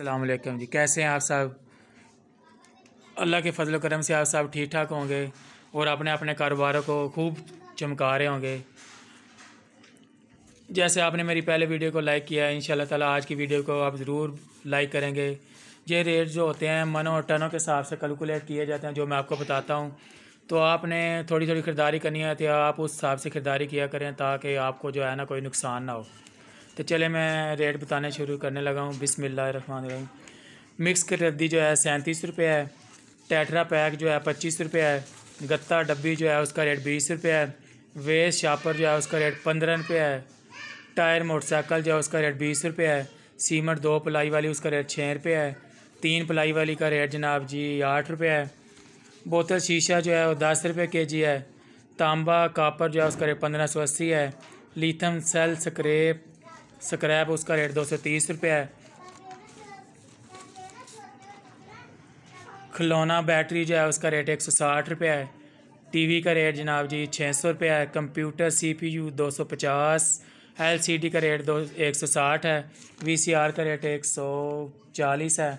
अल्लाम जी कैसे हैं आप साहब अल्लाह के फजल करम से आप साहब ठीक ठाक होंगे और अपने अपने कारोबारों को खूब चमका रहे होंगे जैसे आपने मेरी पहले वीडियो को लाइक किया है इन ताला आज की वीडियो को आप ज़रूर लाइक करेंगे ये रेट जो होते हैं मनों और टनों के हिसाब से कैलकुलेट किए जाते हैं जो मैं आपको बताता हूँ तो आपने थोड़ी थोड़ी खरीदारी करनी है तो आप उस हिसाब से खरीदारी किया करें ताकि आपको जो है ना कोई नुकसान ना हो तो चले मैं रेट बताने शुरू करने लगा हूँ बिसमिल्ल मिक्स करदी जो है सैंतीस रुपये है टैटरा पैक जो है पच्चीस रुपये है गत्ता डब्बी जो है उसका रेट बीस रुपये है वेस्ट शापर जो है उसका रेट पंद्रह रुपये है टायर मोटरसाइकिल जो है उसका रेट बीस रुपये है सीमेंट दो पलाई वाली उसका रेट छः रुपये है तीन पलाई वाली का रेट जनाब जी आठ रुपये है बोतल शीशा जो है वो दस रुपये के जी है तांबा कापर जो है उसका रेट पंद्रह सौ अस्सी है लीथम सेल स्क्रेप स्क्रैप उसका रेट दो सौ तीस रुपये है खिलौना बैटरी जो है उसका रेट एक सौ साठ रुपये है टीवी का रेट जनाब जी छः सौ रुपये है कंप्यूटर सीपीयू दो सौ पचास एलसीडी का रेट दो एक सौ साठ है वीसीआर का रेट एक सौ चालीस है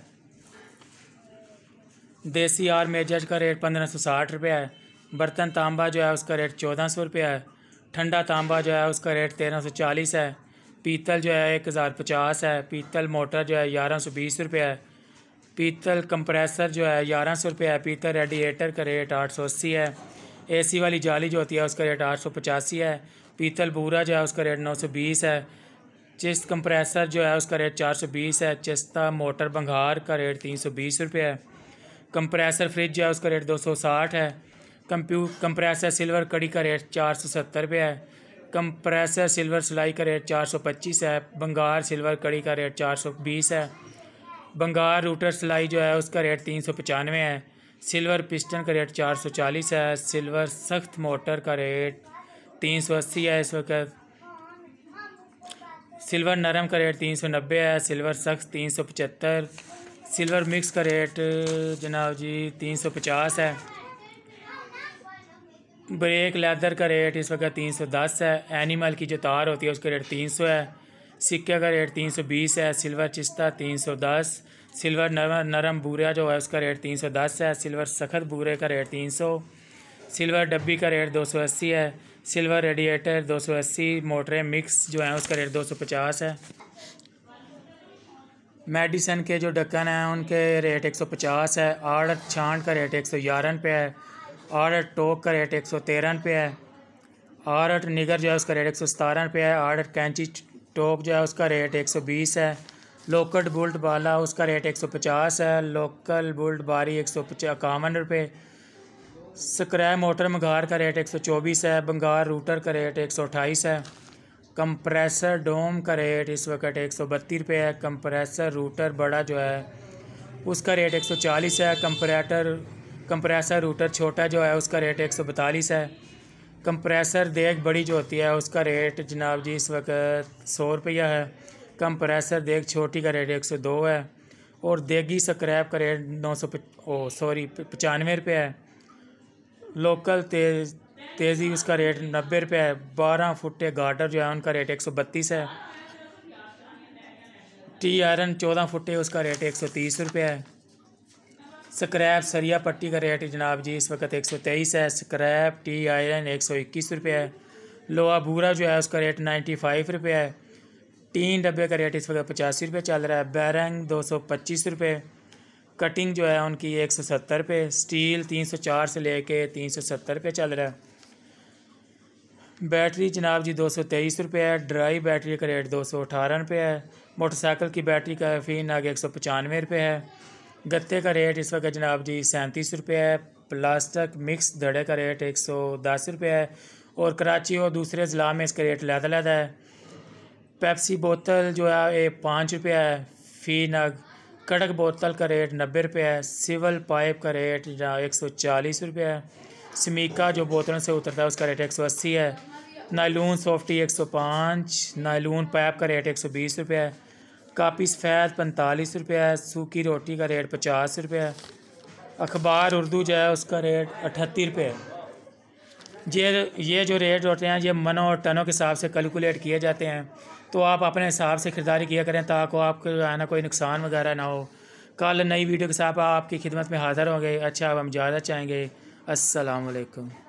देसी आर मेजर का रेट पंद्रह सौ साठ रुपये है बर्तन तांबा जो है उसका रेट चौदह सौ रुपये है ठंडा तांबा जो है उसका रेट तेरह सौ चालीस है पीतल जो है एक हज़ार पचास है पीतल मोटर जो है ग्यारह सौ बीस रुपये है पीतल कंप्रेसर जो है ग्यारह सौ रुपये है पीतल रेडिएटर का रेट आठ सौ अस्सी है एसी वाली जाली जो होती है उसका रेट आठ सौ पचासी है पीतल बूरा जो है उसका रेट नौ सौ बीस है चिस्त कंप्रेसर जो है उसका रेट चार सौ बीस है चिस्ता मोटर बंगार का रेट तीन सौ बीस रुपये है कंप्रेसर फ्रिज जो है उसका रेट दो सौ साठ है कंप्यू कंप्रेसर सिल्वर कड़ी का रेट चार सौ सत्तर रुपये है कंप्रेसर सिल्वर सिलाई का रेट चार सौ पच्चीस है बंगार सिल्वर कड़ी का रेट चार सौ बीस है बंगार रूटर सिलाई जो है उसका रेट तीन सौ पचानवे है सिल्वर पिस्टन का रेट चार सौ चालीस है सिल्वर सख्त मोटर का रेट तीन सौ अस्सी है इस वक्त सिल्वर नरम का रेट तीन सौ नब्बे है सिल्वर सख्त तीन सौ पचहत्तर सिल्वर मिक्स का रेट जनाब जी तीन सौ पचास है ब्रेक लेदर का रेट इस वक्त तीन सौ दस है एनिमल की जो तार होती है उसका रेट तीन सौ है सिक्के का रेट तीन सौ बीस है सिल्वर चिश्ता तीन सौ दस सिल्वर नरम नरम बूरा जो है उसका रेट तीन सौ दस है सिल्वर सख्त बूरे का रेट तीन सौ सिल्वर डब्बी का रेट दो सौ अस्सी है सिल्वर रेडिएटर दो सौ अस्सी मोटरें मिक्स जो हैं उसका रेट दो सौ पचास है मेडिसन के जो ढक्कन हैं उनके रेट एक सौ पचास है आड़ छांट का रेट एक सौ ग्यारह पे है आरट टोक का रेट एक सौ तेरह रुपये है आरट निगर जो है उसका रेट एक सौ सतारह रुपये है आरट कैंची टोक जो है उसका रेट एक सौ बीस है लोकल बुल्ट बाला उसका रेट एक सौ पचास है लोकल बुल्ट बारी एक सौ इक्यावन रुपये स्क्रैप मोटर मंगार का रेट एक सौ चौबीस है बंगार रूटर का रेट एक सौ अट्ठाईस है कंप्रेसर डोम का रेट इस वक्त एक सौ बत्तीस रुपये है कंप्रेसर रूटर बड़ा जो है उसका रेट एक सौ चालीस है कंप्रेटर कंप्रेसर रूटर छोटा जो है उसका रेट एक सौ बतालीस है कंप्रेसर देख बड़ी जो होती है उसका रेट जनाब जी इस वक्त सौ रुपया है कंप्रेसर देख छोटी का रेट एक सौ दो है और देगी स्क्रैप का रेट नौ सौ ओ सॉरी पचानवे रुपये है लोकल तेज तेज़ी उसका रेट नब्बे रुपये है बारह फुटे गार्डर जो है उनका रेट एक सौ बत्तीस है टी आयरन चौदह फुटे उसका रेट एक सौ तीस रुपये है स्क्रैप सरिया पट्टी का रेट जनाब जी इस वक्त एक सौ तेईस है स्क्रैप टी आयरन एक सौ इक्कीस रुपये है लोहा भूरा जो है उसका रेट नाइन्टी फाइव रुपये है तीन डब्बे का रेट इस वक्त पचासी रुपये चल रहा है बैरंग दो सौ पच्चीस रुपये कटिंग जो है उनकी एक सौ सत्तर रुपये स्टील तीन सौ चार से लेके तीन सौ सत्तर रुपये चल रहा है बैटरी जनाब जी दो सौ तेईस रुपये है ड्राई बैटरी का रेट दो सौ अठारह रुपये है मोटरसाइकिल की बैटरी का फीन आगे एक सौ पचानवे रुपये है गत्ते का रेट इस वक्त जनाब जी सैंतीस रुपये है प्लास्टिक मिक्स धड़े का रेट एक सौ दस रुपये है और कराची और दूसरे ज़िला में इसका रेट लहदा लहदा है पेप्सी बोतल जो है ये पाँच रुपये है फ़ी नग कड़क बोतल का रेट नब्बे रुपये है सिवल पाइप का रेट एक सौ चालीस रुपये है समीका जो बोतलों से उतरता है उसका रेट एक सौ अस्सी है नायलून सॉफ्टी एक सौ पाँच नायलून पाइप का रेट एक सौ बीस रुपये है कापी सफ़ैद पैंतालीस रुपये है सूखी रोटी का रेट पचास रुपये है अखबार उर्दू जो है उसका रेट अठत्ती रुपये है ये ये जो रेट होते हैं ये मनो और टनों के हिसाब से कैलकुलेट किए जाते हैं तो आप अपने हिसाब से ख़रीदारी किया करें ताकि आपको जो है ना कोई नुकसान वगैरह ना हो कल नई वीडियो के साथ आपकी खिदमत में हाज़िर होंगे अच्छा अब हम ज़्यादा चाहेंगे असलकम